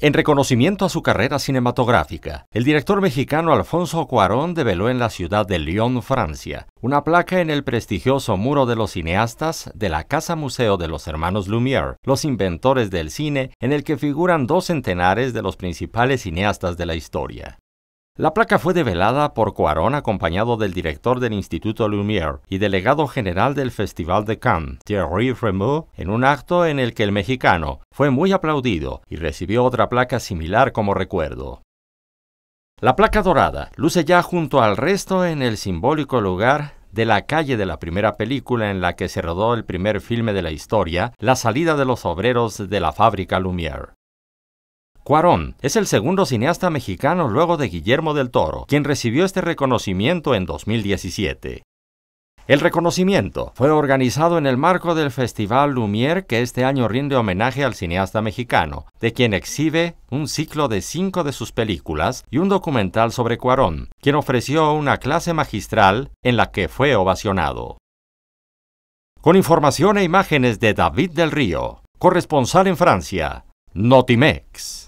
En reconocimiento a su carrera cinematográfica, el director mexicano Alfonso Cuarón develó en la ciudad de Lyon, Francia, una placa en el prestigioso Muro de los Cineastas de la Casa Museo de los Hermanos Lumière, los inventores del cine, en el que figuran dos centenares de los principales cineastas de la historia. La placa fue develada por Cuarón acompañado del director del Instituto Lumière y delegado general del Festival de Cannes, Thierry Fremont, en un acto en el que el mexicano fue muy aplaudido y recibió otra placa similar como recuerdo. La placa dorada luce ya junto al resto en el simbólico lugar de la calle de la primera película en la que se rodó el primer filme de la historia, La salida de los obreros de la fábrica Lumière. Cuarón es el segundo cineasta mexicano luego de Guillermo del Toro, quien recibió este reconocimiento en 2017. El reconocimiento fue organizado en el marco del Festival Lumière que este año rinde homenaje al cineasta mexicano, de quien exhibe un ciclo de cinco de sus películas y un documental sobre Cuarón, quien ofreció una clase magistral en la que fue ovacionado. Con información e imágenes de David del Río, corresponsal en Francia, Notimex.